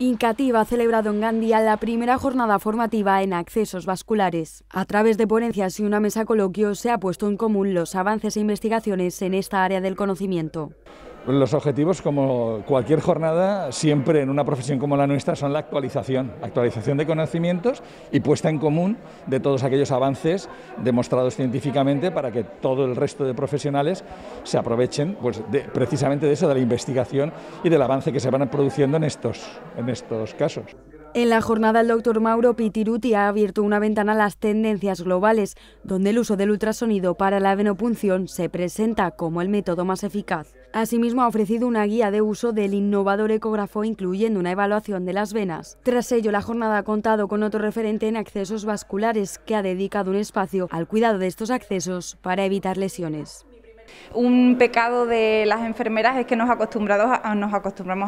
Incativa ha celebrado en Gandia la primera jornada formativa en accesos vasculares. A través de ponencias y una mesa coloquio se ha puesto en común los avances e investigaciones en esta área del conocimiento. Los objetivos, como cualquier jornada, siempre en una profesión como la nuestra, son la actualización, actualización de conocimientos y puesta en común de todos aquellos avances demostrados científicamente para que todo el resto de profesionales se aprovechen pues, precisamente de eso, de la investigación y del avance que se van produciendo en estos, en estos casos. En la jornada, el doctor Mauro Pitiruti ha abierto una ventana a las tendencias globales, donde el uso del ultrasonido para la venopunción se presenta como el método más eficaz. Asimismo, ha ofrecido una guía de uso del innovador ecógrafo, incluyendo una evaluación de las venas. Tras ello, la jornada ha contado con otro referente en accesos vasculares, que ha dedicado un espacio al cuidado de estos accesos para evitar lesiones. Un pecado de las enfermeras es que nos, acostumbramos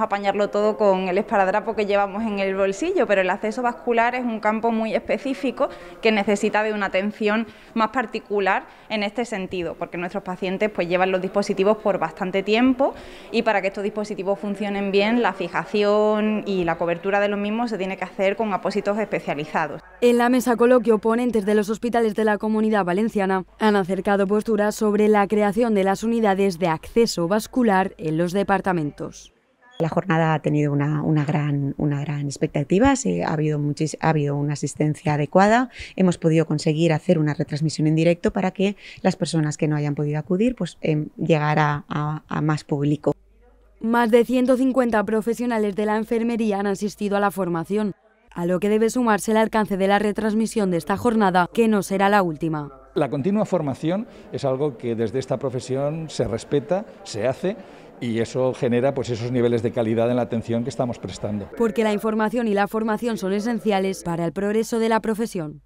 a apañarlo todo con el esparadrapo que llevamos en el bolsillo, pero el acceso vascular es un campo muy específico que necesita de una atención más particular en este sentido, porque nuestros pacientes pues, llevan los dispositivos por bastante tiempo y para que estos dispositivos funcionen bien, la fijación y la cobertura de los mismos se tiene que hacer con apósitos especializados. En la mesa coloquio, ponentes de los hospitales de la comunidad valenciana han acercado posturas sobre la creación de las unidades de acceso vascular en los departamentos. La jornada ha tenido una, gran, expectativa, ha, habido una asistencia adecuada, hemos podido conseguir hacer una retransmisión en directo para que las personas que no hayan podido acudir pues, em, llegara a, a más público. Más de 150 profesionales de la enfermería han asistido a la formación a lo que debe sumarse el alcance de la retransmisión de esta jornada, que no será la última. La continua formación es algo que desde esta profesión se respeta, se hace y eso genera pues esos niveles de calidad en la atención que estamos prestando. Porque la información y la formación son esenciales para el progreso de la profesión.